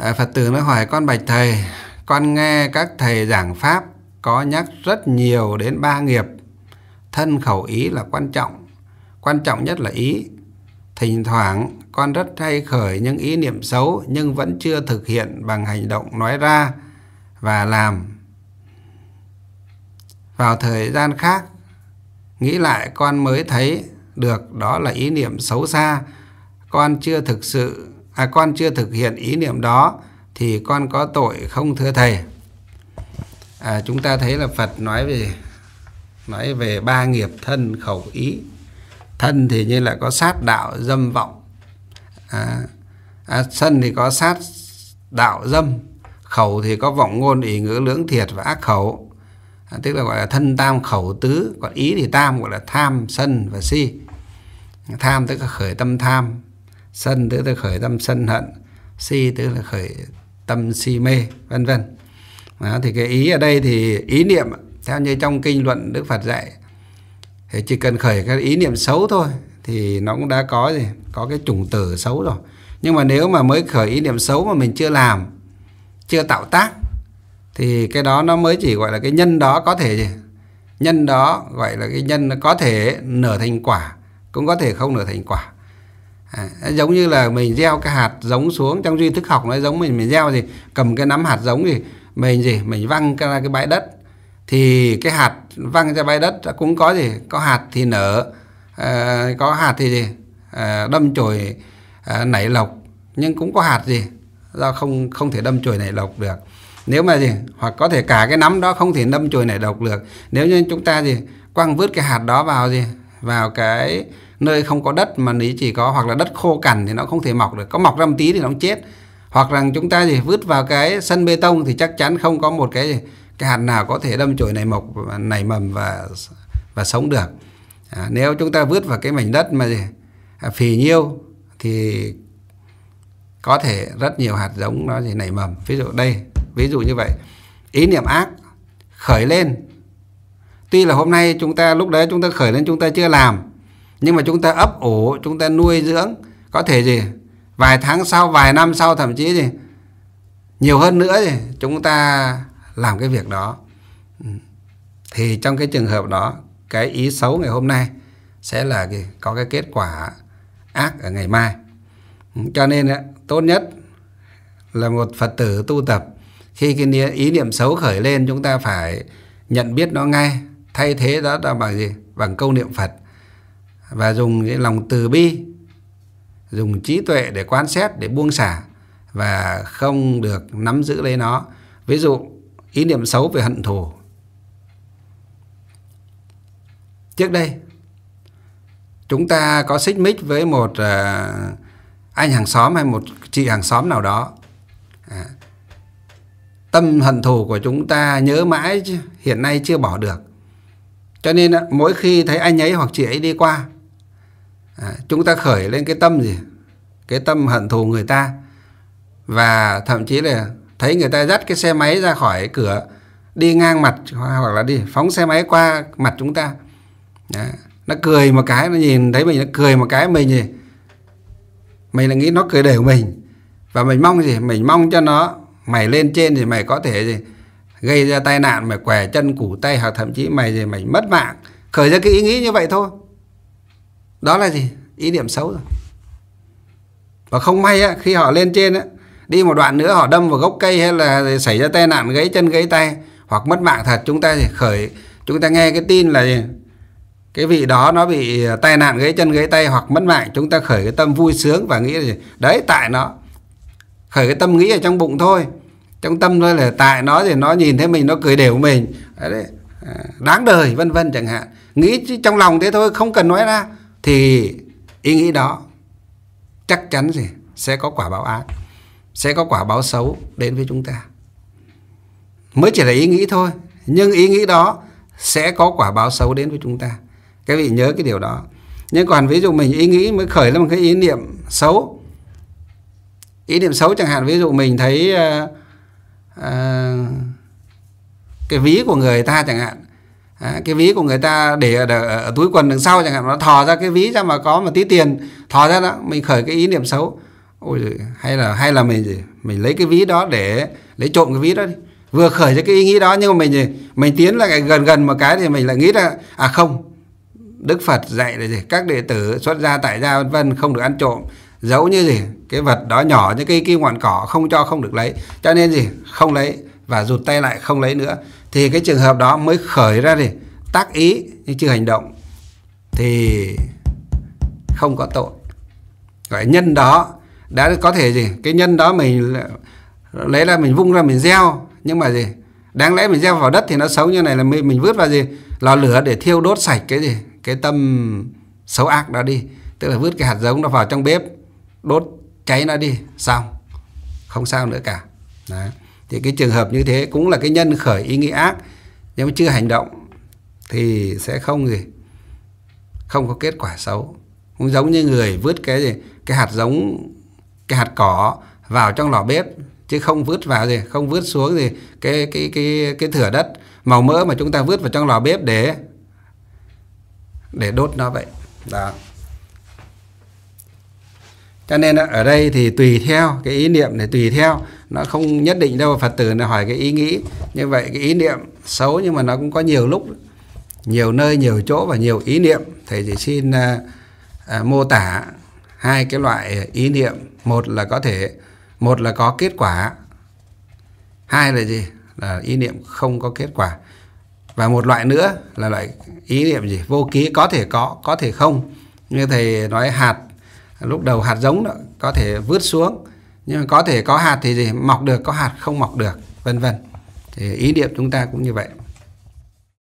Ờ, phật tử nó hỏi con bạch thầy con nghe các thầy giảng pháp có nhắc rất nhiều đến ba nghiệp thân khẩu ý là quan trọng quan trọng nhất là ý thỉnh thoảng con rất hay khởi những ý niệm xấu nhưng vẫn chưa thực hiện bằng hành động nói ra và làm vào thời gian khác nghĩ lại con mới thấy được đó là ý niệm xấu xa con chưa thực sự à, con chưa thực hiện ý niệm đó thì con có tội không thưa thầy à, chúng ta thấy là Phật nói về nói về ba nghiệp thân khẩu ý thân thì như là có sát đạo dâm vọng à, à, sân thì có sát đạo dâm khẩu thì có vọng ngôn ý ngữ lưỡng thiệt và ác khẩu à, tức là gọi là thân tam khẩu tứ còn ý thì tam gọi là tham sân và si tham tức là khởi tâm tham sân tức là khởi tâm sân hận si tức là khởi tâm si mê vân vân đó, thì cái ý ở đây thì ý niệm theo như trong kinh luận đức phật dạy thì chỉ cần khởi các ý niệm xấu thôi thì nó cũng đã có gì có cái chủng tử xấu rồi nhưng mà nếu mà mới khởi ý niệm xấu mà mình chưa làm chưa tạo tác thì cái đó nó mới chỉ gọi là cái nhân đó có thể gì nhân đó gọi là cái nhân có thể nở thành quả cũng có thể không nở thành quả À, giống như là mình gieo cái hạt giống xuống trong duy thức học nó giống mình mình gieo gì cầm cái nắm hạt giống gì mình gì mình văng ra cái bãi đất thì cái hạt văng ra bãi đất cũng có gì có hạt thì nở à, có hạt thì gì à, đâm chồi à, nảy lộc nhưng cũng có hạt gì do không không thể đâm chồi nảy lộc được nếu mà gì hoặc có thể cả cái nắm đó không thể đâm chồi nảy lộc được nếu như chúng ta gì quăng vứt cái hạt đó vào gì vào cái nơi không có đất mà nếu chỉ có hoặc là đất khô cằn thì nó không thể mọc được có mọc ra một tí thì nó cũng chết hoặc rằng chúng ta thì vứt vào cái sân bê tông thì chắc chắn không có một cái cái hạt nào có thể đâm chồi này mọc này mầm và và sống được à, nếu chúng ta vứt vào cái mảnh đất mà phì nhiêu thì có thể rất nhiều hạt giống nó gì nảy mầm ví dụ đây ví dụ như vậy ý niệm ác khởi lên tuy là hôm nay chúng ta lúc đấy chúng ta khởi lên chúng ta chưa làm nhưng mà chúng ta ấp ủ chúng ta nuôi dưỡng có thể gì vài tháng sau vài năm sau thậm chí gì nhiều hơn nữa thì chúng ta làm cái việc đó ừ. thì trong cái trường hợp đó cái ý xấu ngày hôm nay sẽ là gì có cái kết quả ác ở ngày mai ừ, cho nên tốt nhất là một phật tử tu tập khi cái ý niệm xấu khởi lên chúng ta phải nhận biết nó ngay thay thế đó là bằng gì bằng câu niệm phật và dùng cái lòng từ bi dùng trí tuệ để quan sát, để buông xả và không được nắm giữ lấy nó ví dụ ý niệm xấu về hận thù trước đây chúng ta có xích mích với một ờ, anh hàng xóm hay một chị hàng xóm nào đó à, tâm hận thù của chúng ta nhớ mãi hiện nay chưa bỏ được cho nên mỗi khi thấy anh ấy hoặc chị ấy đi qua à, chúng ta khởi lên cái tâm gì cái tâm hận thù người ta và thậm chí là thấy người ta dắt cái xe máy ra khỏi cửa đi ngang mặt hoặc là đi phóng xe máy qua mặt chúng ta Đó. nó cười một cái nó nhìn thấy mình nó cười một cái mình gì mình là nghĩ nó cười đều mình và mình mong gì mình mong cho nó mày lên trên thì mày có thể gì gây ra tai nạn mày què chân củ tay hoặc thậm chí mày gì mày mất mạng khởi ra cái ý nghĩ như vậy thôi đó là gì ý niệm xấu rồi và không may á, khi họ lên trên á, đi một đoạn nữa họ đâm vào gốc cây hay là xảy ra tai nạn gãy chân gãy tay hoặc mất mạng thật chúng ta thì khởi chúng ta nghe cái tin là gì? cái vị đó nó bị à, tai nạn gãy chân gãy tay hoặc mất mạng chúng ta khởi cái tâm vui sướng và nghĩ là gì? đấy tại nó khởi cái tâm nghĩ ở trong bụng thôi trong tâm thôi là tại nó thì nó nhìn thấy mình nó cười đều mình đấy, à, đáng đời vân vân chẳng hạn nghĩ trong lòng thế thôi không cần nói ra thì ý nghĩ đó chắc chắn gì sẽ có quả báo ác sẽ có quả báo xấu đến với chúng ta mới chỉ là ý nghĩ thôi nhưng ý nghĩ đó sẽ có quả báo xấu đến với chúng ta các vị nhớ cái điều đó nhưng còn ví dụ mình ý nghĩ mới khởi lên một cái ý niệm xấu ý niệm xấu chẳng hạn ví dụ mình thấy uh, uh, cái ví của người ta chẳng hạn À, cái ví của người ta để ở, ở, ở túi quần đằng sau chẳng hạn nó thò ra cái ví ra mà có một tí tiền thò ra đó mình khởi cái ý niệm xấu ôi hay là hay là mình gì mình lấy cái ví đó để lấy trộm cái ví đó đi vừa khởi ra cái ý nghĩ đó nhưng mà mình gì mình tiến là gần gần một cái thì mình lại nghĩ là à không Đức Phật dạy là gì các đệ tử xuất gia tại gia vân vân không được ăn trộm dẫu như gì cái vật đó nhỏ như cái cái ngoạn cỏ không cho không được lấy cho nên gì không lấy và rụt tay lại không lấy nữa thì cái trường hợp đó mới khởi ra thì tác ý chứ chưa hành động thì không có tội gọi nhân đó đã có thể gì cái nhân đó mình lấy ra mình vung ra mình gieo nhưng mà gì đáng lẽ mình gieo vào đất thì nó xấu như này là mình, mình vứt vào gì lò lửa để thiêu đốt sạch cái gì cái tâm xấu ác đó đi tức là vứt cái hạt giống nó vào trong bếp đốt cháy nó đi xong không sao nữa cả Đấy thì cái trường hợp như thế cũng là cái nhân khởi ý nghĩ ác nhưng mà chưa hành động thì sẽ không gì không có kết quả xấu cũng giống như người vứt cái gì cái hạt giống cái hạt cỏ vào trong lò bếp chứ không vứt vào gì không vứt xuống gì cái cái cái cái thửa đất màu mỡ mà chúng ta vứt vào trong lò bếp để để đốt nó vậy đó cho nên ở đây thì tùy theo cái ý niệm này tùy theo nó không nhất định đâu phật tử là hỏi cái ý nghĩ như vậy cái ý niệm xấu nhưng mà nó cũng có nhiều lúc nhiều nơi nhiều chỗ và nhiều ý niệm thầy chỉ xin à, à, mô tả hai cái loại ý niệm một là có thể một là có kết quả hai là gì là ý niệm không có kết quả và một loại nữa là loại ý niệm gì vô ký có thể có có thể không như thầy nói hạt lúc đầu hạt giống đó có thể vứt xuống nhưng mà có thể có hạt thì gì mọc được có hạt không mọc được vân vân thì ý niệm chúng ta cũng như vậy